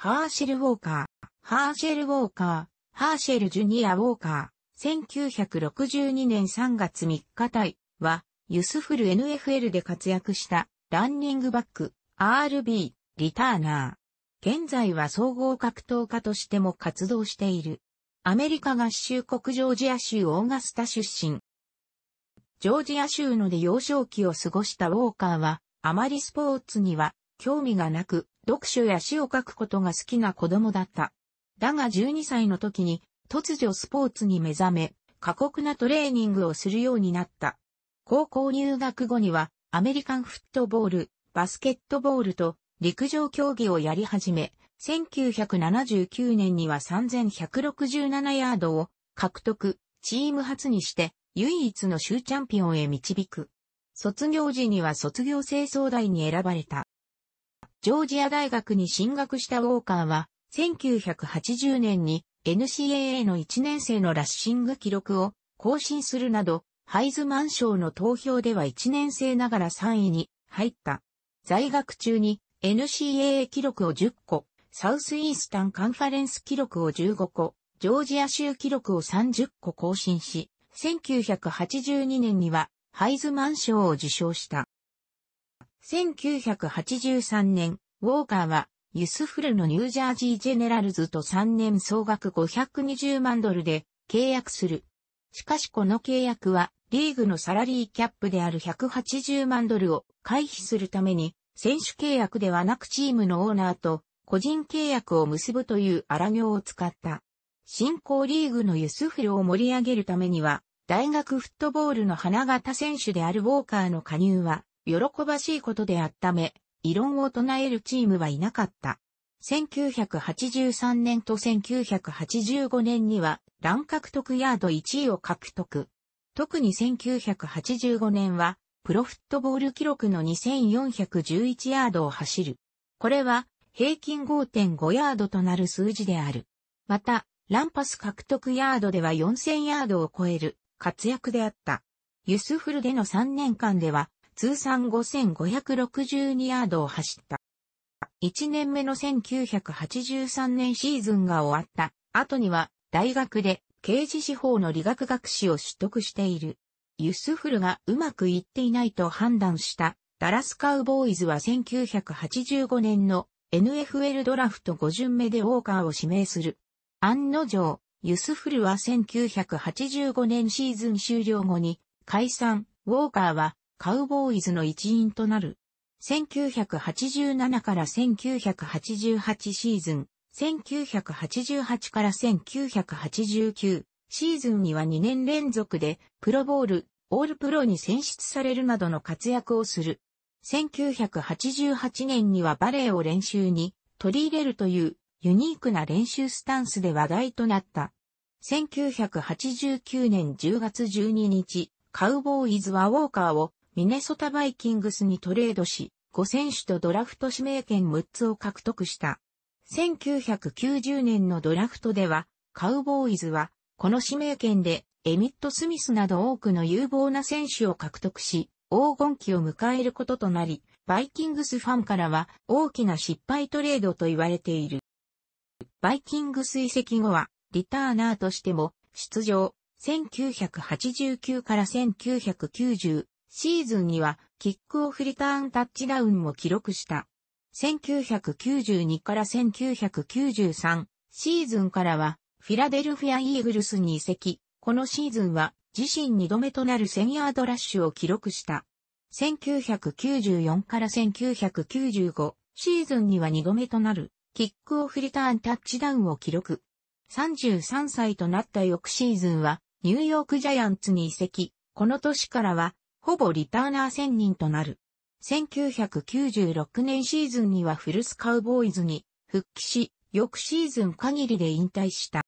ハーシェル・ウォーカー、ハーシェル・ウォーカー、ハーシェル・ジュニア・ウォーカー、1962年3月3日対は、ユスフル NFL で活躍したランニングバック、RB、リターナー。現在は総合格闘家としても活動している。アメリカ合衆国ジョージア州オーガスタ出身。ジョージア州ので幼少期を過ごしたウォーカーは、あまりスポーツには興味がなく、読書や詩を書くことが好きな子供だった。だが12歳の時に突如スポーツに目覚め、過酷なトレーニングをするようになった。高校入学後にはアメリカンフットボール、バスケットボールと陸上競技をやり始め、1979年には3167ヤードを獲得、チーム初にして唯一の州チャンピオンへ導く。卒業時には卒業清掃台に選ばれた。ジョージア大学に進学したウォーカーは、1980年に NCAA の1年生のラッシング記録を更新するなど、ハイズマン賞の投票では1年生ながら3位に入った。在学中に NCAA 記録を10個、サウスイースタンカンファレンス記録を15個、ジョージア州記録を30個更新し、1982年にはハイズマン賞を受賞した。1983年、ウォーカーはユスフルのニュージャージージェネラルズと3年総額520万ドルで契約する。しかしこの契約はリーグのサラリーキャップである180万ドルを回避するために選手契約ではなくチームのオーナーと個人契約を結ぶという荒行を使った。新興リーグのユスフルを盛り上げるためには大学フットボールの花形選手であるウォーカーの加入は喜ばしいことであっため、異論を唱えるチームはいなかった。1983年と1985年には、乱獲得ヤード1位を獲得。特に1985年は、プロフットボール記録の2411ヤードを走る。これは、平均5.5ヤードとなる数字である。また、ランパス獲得ヤードでは4000ヤードを超える活躍であった。ユスフルでの3年間では通算5562ヤードを走った。1年目の1983年シーズンが終わった後には大学で刑事司法の理学学士を取得している。ユスフルがうまくいっていないと判断したダラスカウボーイズは1985年の NFL ドラフト5巡目でウォーカーを指名する。案の定、ユスフルは1985年シーズン終了後に解散、ウォーカーはカウボーイズの一員となる。1987から1988シーズン、1988から1989シーズンには2年連続でプロボール、オールプロに選出されるなどの活躍をする。1988年にはバレエを練習に取り入れるというユニークな練習スタンスで話題となった。1989年10月12日、カウボーイズはウォーカーをミネソタバイキングスにトレードし、5選手とドラフト指名権6つを獲得した。1990年のドラフトでは、カウボーイズは、この指名権で、エミット・スミスなど多くの有望な選手を獲得し、黄金期を迎えることとなり、バイキングスファンからは大きな失敗トレードと言われている。バイキングス移籍後は、リターナーとしても、出場、1989から1990、シーズンには、キックオフリターンタッチダウンも記録した。1992から1993シーズンからは、フィラデルフィア・イーグルスに移籍。このシーズンは、自身2度目となる1000ヤードラッシュを記録した。1994から1995シーズンには2度目となる、キックオフリターンタッチダウンを記録。33歳となった翌シーズンは、ニューヨークジャイアンツに移籍。この年からは、ほぼリターナー1000任となる。1996年シーズンにはフルスカウボーイズに復帰し、翌シーズン限りで引退した。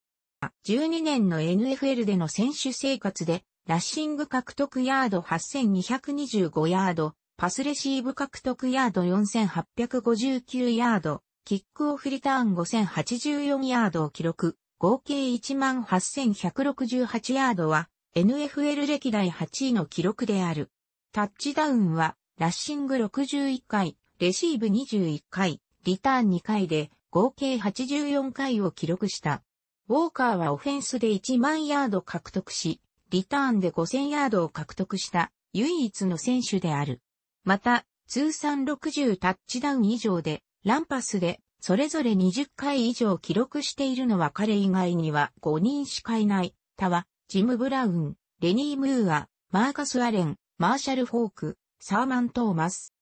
12年の NFL での選手生活で、ラッシング獲得ヤード8225ヤード、パスレシーブ獲得ヤード4859ヤード、キックオフリターン5084ヤードを記録、合計18168ヤードは NFL 歴代8位の記録である。タッチダウンは、ラッシング61回、レシーブ21回、リターン2回で、合計84回を記録した。ウォーカーはオフェンスで1万ヤード獲得し、リターンで5000ヤードを獲得した唯一の選手である。また、通算60タッチダウン以上で、ランパスでそれぞれ20回以上記録しているのは彼以外には5人しかいない。他はジム・ブラウン、レニー・ムーア、マーカス・アレン、マーシャル・フォーク、サーマン・トーマス。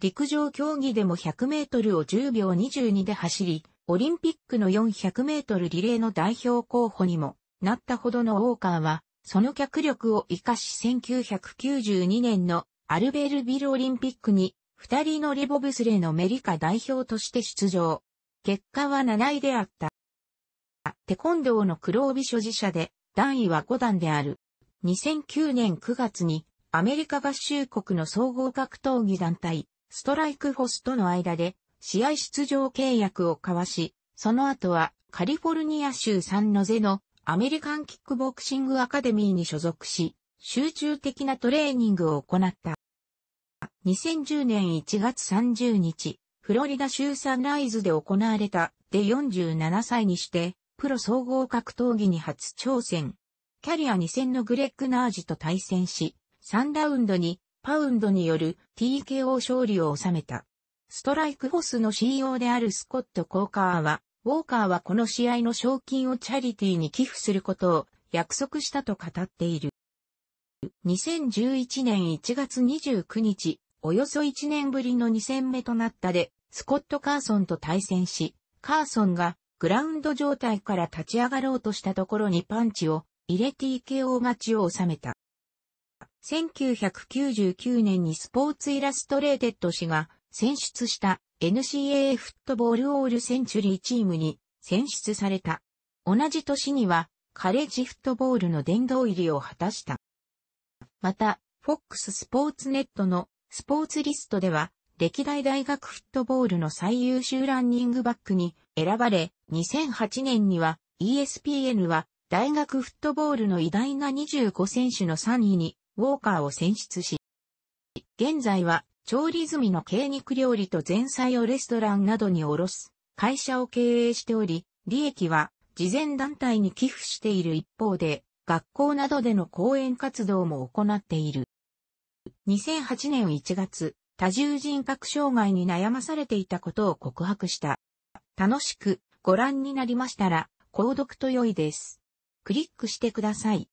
陸上競技でも100メートルを10秒22で走り、オリンピックの400メートルリレーの代表候補にもなったほどのウォーカーは、その脚力を活かし1992年のアルベールビルオリンピックに二人のリボブスレーのメリカ代表として出場。結果は7位であった。テコンドーの黒帯所持者で段位は5段である。2009年9月にアメリカ合衆国の総合格闘技団体、ストライクフォスとの間で試合出場契約を交わし、その後はカリフォルニア州サンノゼのアメリカンキックボクシングアカデミーに所属し、集中的なトレーニングを行った。2010年1月30日、フロリダ州サンライズで行われたで47歳にしてプロ総合格闘技に初挑戦。キャリア2戦のグレッグ・ナージと対戦し、3ラウンドにパウンドによる TKO 勝利を収めた。ストライクホスの CEO であるスコット・コーカーは、ウォーカーはこの試合の賞金をチャリティーに寄付することを約束したと語っている。2011年1月29日、およそ1年ぶりの2戦目となったで、スコット・カーソンと対戦し、カーソンがグラウンド状態から立ち上がろうとしたところにパンチを入れ TKO 勝ちを収めた。1999年にスポーツイラストレーテッド氏が選出した NCAA フットボールオールセンチュリーチームに選出された。同じ年にはカレッジフットボールの殿堂入りを果たした。また、FOX スポーツネットのスポーツリストでは歴代大学フットボールの最優秀ランニングバックに選ばれ、2008年には ESPN は大学フットボールの偉大な25選手の3位にウォーカーを選出し、現在は調理済みの軽肉料理と前菜をレストランなどに卸す会社を経営しており、利益は事前団体に寄付している一方で、学校などでの講演活動も行っている。2008年1月、多重人格障害に悩まされていたことを告白した。楽しくご覧になりましたら、購読と良いです。クリックしてください。